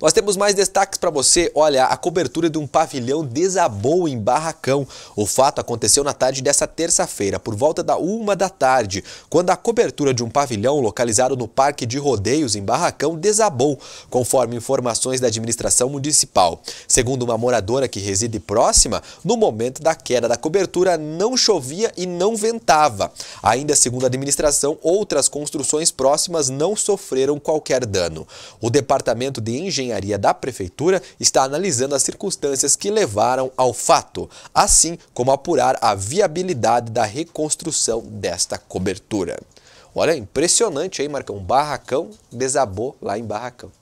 Nós temos mais destaques para você. Olha, a cobertura de um pavilhão desabou em Barracão. O fato aconteceu na tarde dessa terça-feira, por volta da uma da tarde, quando a cobertura de um pavilhão localizado no Parque de Rodeios, em Barracão, desabou, conforme informações da administração municipal. Segundo uma moradora que reside próxima, no momento da queda da cobertura não chovia e não ventava. Ainda segundo a administração, outras construções próximas não sofreram qualquer dano. O Departamento de Engenharia engenharia da prefeitura está analisando as circunstâncias que levaram ao fato, assim como apurar a viabilidade da reconstrução desta cobertura. Olha, impressionante aí, Marcão. Um barracão desabou lá em Barracão.